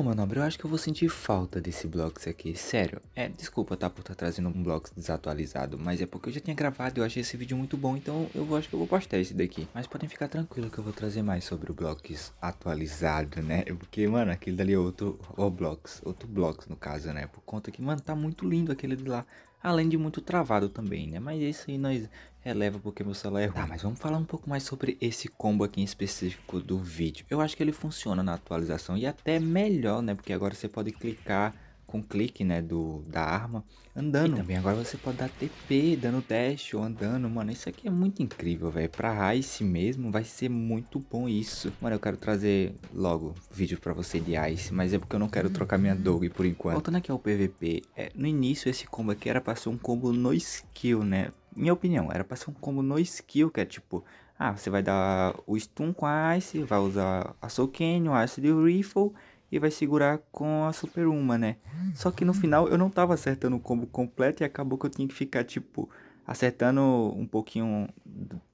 Bom, manobra, eu acho que eu vou sentir falta desse Blocks aqui, sério. É, desculpa, tá, por estar tá trazendo um Blocks desatualizado, mas é porque eu já tinha gravado e eu achei esse vídeo muito bom, então eu acho que eu vou postar esse daqui. Mas podem ficar tranquilo que eu vou trazer mais sobre o Blocks atualizado, né? Porque, mano, aquele dali é outro Roblox, outro Blocks no caso, né? Por conta que, mano, tá muito lindo aquele de lá. Além de muito travado também, né? Mas isso aí nós releva porque meu celular é Tá, mas vamos falar um pouco mais sobre esse combo aqui em específico do vídeo. Eu acho que ele funciona na atualização e até melhor, né? Porque agora você pode clicar com clique, né, do, da arma, andando. E também agora você pode dar TP, dando dash ou andando, mano, isso aqui é muito incrível, velho. Pra Ice mesmo vai ser muito bom isso. Mano, eu quero trazer logo vídeo pra você de Ice, mas é porque eu não quero trocar minha Dog por enquanto. Voltando aqui ao PVP, é, no início esse combo aqui era pra ser um combo no skill, né? Minha opinião, era pra ser um combo no skill, que é tipo... Ah, você vai dar o stun com a Ice, vai usar a Soul Canyon, a Ice de Rifle e vai segurar com a Super Uma, né? Só que no final eu não tava acertando o combo completo e acabou que eu tinha que ficar, tipo, acertando um pouquinho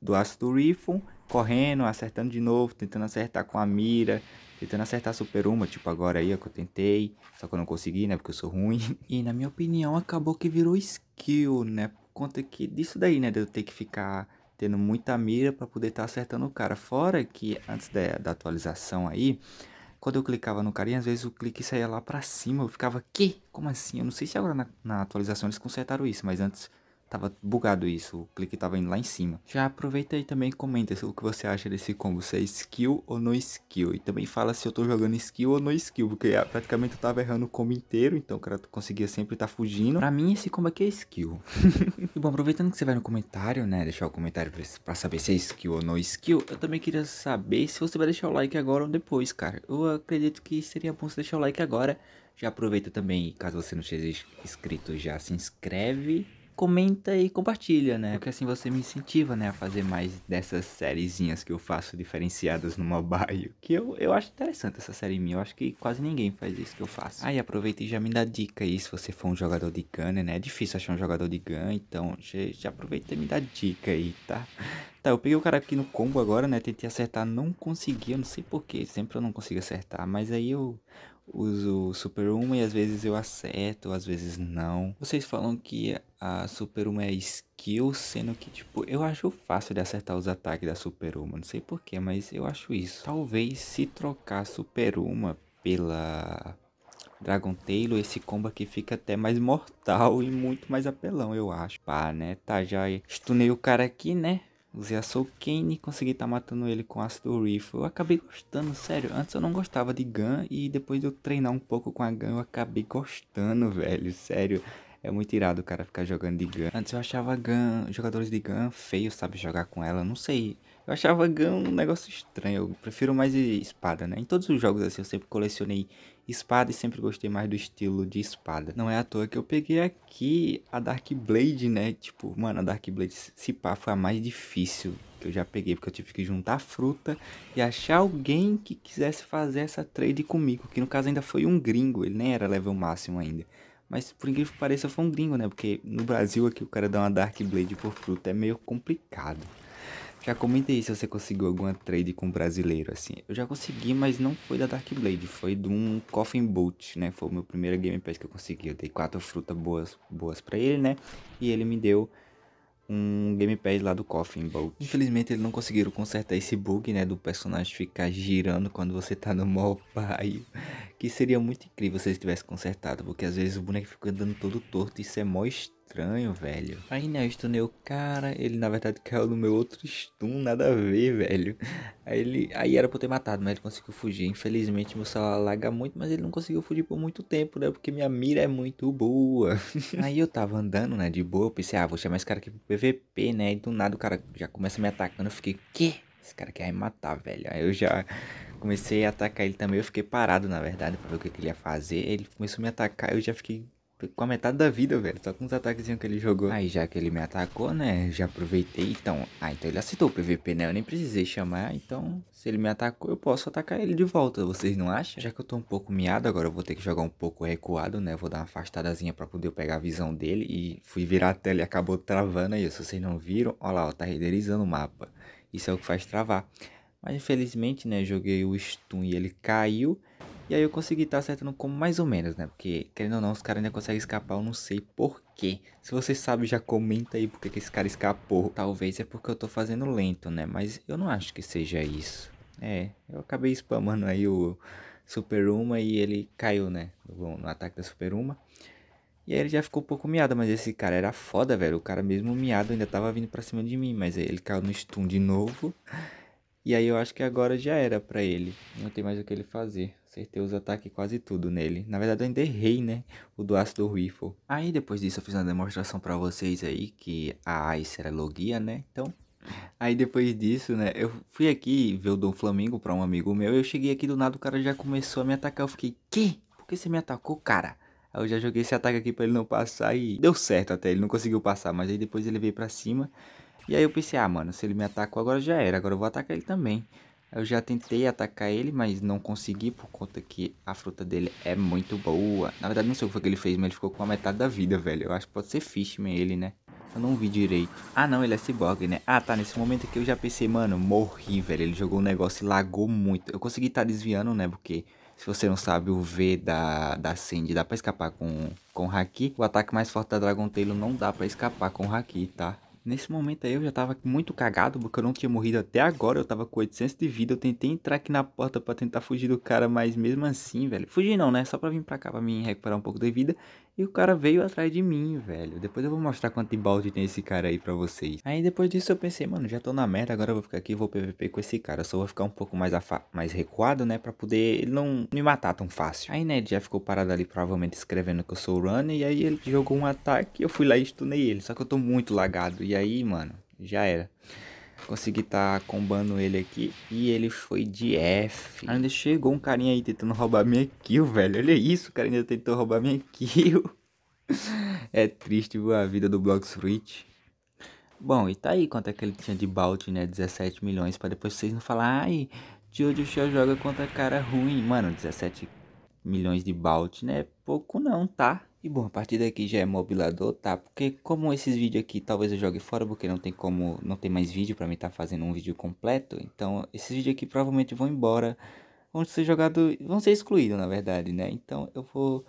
do astro do Riffon, correndo, acertando de novo, tentando acertar com a mira, tentando acertar a Super Uma, tipo agora aí, ó, é que eu tentei, só que eu não consegui, né, porque eu sou ruim. E na minha opinião acabou que virou skill, né, por conta que disso daí, né, de eu ter que ficar tendo muita mira para poder estar tá acertando o cara. Fora que antes da, da atualização aí, quando eu clicava no carinha, às vezes o clique saía lá pra cima. Eu ficava, que? Como assim? Eu não sei se agora na, na atualização eles consertaram isso, mas antes Tava bugado isso, o clique tava indo lá em cima. Já aproveita e também comenta o que você acha desse combo, se é skill ou no skill. E também fala se eu tô jogando skill ou no skill, porque ah, praticamente eu tava errando o combo inteiro, então o cara conseguia sempre estar tá fugindo. Pra mim esse combo aqui é skill. e bom, aproveitando que você vai no comentário, né, deixar o comentário pra, pra saber se é skill ou no skill, eu também queria saber se você vai deixar o like agora ou depois, cara. Eu acredito que seria bom você deixar o like agora. Já aproveita também, caso você não seja inscrito, já se inscreve comenta e compartilha, né? Porque assim você me incentiva, né, a fazer mais dessas sériezinhas que eu faço diferenciadas no mobile. Que eu, eu acho interessante essa série minha. Eu acho que quase ninguém faz isso que eu faço. Aí ah, aproveita e já me dá dica aí se você for um jogador de gun, né? É difícil achar um jogador de gun, então já, já aproveita e me dá dica aí, tá? Tá, eu peguei o cara aqui no combo agora, né? Tentei acertar, não consegui eu não sei porquê. Sempre eu não consigo acertar, mas aí eu uso Super Uma e às vezes eu acerto, às vezes não. Vocês falam que a Super Uma é skill, sendo que, tipo, eu acho fácil de acertar os ataques da Super Uma. Não sei porquê, mas eu acho isso. Talvez se trocar Super Uma pela Dragon Taylor, esse combo aqui fica até mais mortal e muito mais apelão, eu acho. Pá, né? Tá, já estunei o cara aqui, né? Usei a Soul Cane e consegui estar tá matando ele com ácido rifle. Eu acabei gostando, sério. Antes eu não gostava de Gun e depois de eu treinar um pouco com a Gun eu acabei gostando, velho. Sério, é muito irado o cara ficar jogando de Gun. Antes eu achava Gun, jogadores de Gun feio, sabe, jogar com ela, não sei. Eu achava Gun um negócio estranho, eu prefiro mais espada, né? Em todos os jogos assim eu sempre colecionei espada e sempre gostei mais do estilo de espada. Não é à toa que eu peguei aqui a Dark Blade, né? Tipo, mano, a Dark Blade se pá foi a mais difícil que eu já peguei, porque eu tive que juntar fruta e achar alguém que quisesse fazer essa trade comigo, que no caso ainda foi um gringo, ele nem era level máximo ainda. Mas por incrível que pareça, foi um gringo, né? Porque no Brasil aqui o cara dá uma Dark Blade por fruta é meio complicado. Já comentei se você conseguiu alguma trade com um brasileiro, assim. Eu já consegui, mas não foi da Dark Blade, foi de um Coffin Boot, né? Foi o meu primeiro Game Pass que eu consegui. Eu dei quatro frutas boas, boas para ele, né? E ele me deu um gamepad lá do Coffin Bug. Infelizmente eles não conseguiram consertar esse bug, né, do personagem ficar girando quando você tá no mobile, que seria muito incrível se eles tivessem consertado, porque às vezes o boneco fica andando todo torto e isso é mó estranho estranho, velho. Aí, né, eu stunei o cara, ele na verdade caiu no meu outro stun, nada a ver, velho. Aí ele, aí era pra eu ter matado, mas ele conseguiu fugir. Infelizmente, meu celular laga muito, mas ele não conseguiu fugir por muito tempo, né, porque minha mira é muito boa. aí eu tava andando, né, de boa, eu pensei, ah, vou chamar esse cara aqui pro PVP, né, e do nada o cara já começa me atacando, eu fiquei, quê? Esse cara quer me matar, velho. Aí eu já comecei a atacar ele também. Eu fiquei parado, na verdade, pra ver o que, que ele ia fazer. Ele começou a me atacar. Eu já fiquei com a metade da vida, velho. Só com os ataquezinhos que ele jogou. Aí, já que ele me atacou, né? Já aproveitei. Então, ah, então ele aceitou o PVP, né? Eu nem precisei chamar. Então, se ele me atacou, eu posso atacar ele de volta. Vocês não acham? Já que eu tô um pouco miado, agora eu vou ter que jogar um pouco recuado, né? Vou dar uma afastadazinha pra poder pegar a visão dele. E fui virar a tela e acabou travando aí. Se vocês não viram, ó lá, ó. Tá renderizando o mapa. Isso é o que faz travar. Mas, infelizmente, né? Joguei o stun e ele caiu. E aí eu consegui estar tá acertando como mais ou menos, né? Porque, querendo ou não, os caras ainda conseguem escapar, eu não sei porquê. Se você sabe, já comenta aí porque que esse cara escapou. Talvez é porque eu tô fazendo lento, né? Mas eu não acho que seja isso. É, eu acabei spamando aí o Super Uma e ele caiu, né? No, no ataque da Super Uma. E aí ele já ficou um pouco miado, mas esse cara era foda, velho. O cara mesmo miado ainda tava vindo pra cima de mim, mas ele caiu no stun de novo. E aí eu acho que agora já era para ele. Não tem mais o que ele fazer. Acertei os ataques quase tudo nele. Na verdade eu ainda errei, né? O do ácido rifle. Aí depois disso eu fiz uma demonstração para vocês aí que a Ice era logia, né? Então... Aí depois disso, né, eu fui aqui ver o Dom Flamingo pra um amigo meu, eu cheguei aqui do nada, o cara já começou a me atacar, eu fiquei, que? Por que você me atacou, cara? Aí eu já joguei esse ataque aqui pra ele não passar e deu certo até, ele não conseguiu passar, mas aí depois ele veio pra cima, e aí eu pensei, ah, mano, se ele me atacou agora já era, agora eu vou atacar ele também. Eu já tentei atacar ele, mas não consegui por conta que a fruta dele é muito boa. Na verdade, não sei o que foi que ele fez, mas ele ficou com a metade da vida, velho. Eu acho que pode ser Fishman ele, né? Eu não vi direito. Ah, não, ele é cyborg, né? Ah, tá, nesse momento aqui eu já pensei, mano, morri, velho. Ele jogou um negócio e lagou muito. Eu consegui estar tá desviando, né? Porque, se você não sabe, o V da, da Sandy dá pra escapar com, com o Haki. O ataque mais forte da Dragon Tail não dá pra escapar com o Haki, tá? Nesse momento aí eu já tava muito cagado, porque eu não tinha morrido até agora, eu tava com 800 de vida, eu tentei entrar aqui na porta para tentar fugir do cara, mas mesmo assim, velho, fugir não, né, só pra vir pra cá, pra me recuperar um pouco de vida, e o cara veio atrás de mim, velho. Depois eu vou mostrar quanto de balde tem esse cara aí pra vocês. Aí depois disso eu pensei, mano, já tô na merda, agora eu vou ficar aqui vou PVP com esse cara. Eu só vou ficar um pouco mais, mais recuado, né? Pra poder ele não me matar tão fácil. Aí, né, ele já ficou parado ali, provavelmente escrevendo que eu sou o runner. E aí ele jogou um ataque, eu fui lá e stunei ele. Só que eu tô muito lagado. E aí, mano, já era. Consegui tá combando ele aqui. E ele foi de F. Ainda chegou um carinha aí tentando roubar minha kill, velho. Olha isso, o cara ainda tentou roubar minha kill. é triste viu, a vida do Blox Fruit. Bom, e tá aí quanto é que ele tinha de balde, né? 17 milhões. Pra depois vocês não falar, ai, de hoje o Shell joga contra cara ruim. Mano, 17 milhões de balde, né? Pouco não, tá? E bom, a partir daqui já é mobilador, tá? Porque como esses vídeos aqui talvez eu jogue fora, porque não tem como, não tem mais vídeo pra mim estar tá fazendo um vídeo completo. Então esses vídeos aqui provavelmente vão embora, vão ser jogados, vão ser excluídos na verdade, né? Então eu vou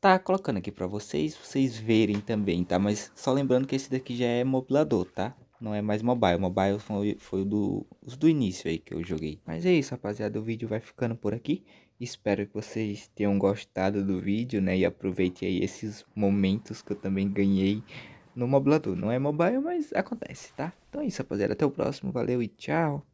tá colocando aqui pra vocês, vocês verem também, tá? Mas só lembrando que esse daqui já é mobilador, tá? não é mais mobile. Mobile foi, foi do, os do início aí que eu joguei. Mas é isso, rapaziada. O vídeo vai ficando por aqui. Espero que vocês tenham gostado do vídeo, né? E aproveite aí esses momentos que eu também ganhei no Moblador. Não é mobile, mas acontece, tá? Então é isso, rapaziada. Até o próximo. Valeu e tchau.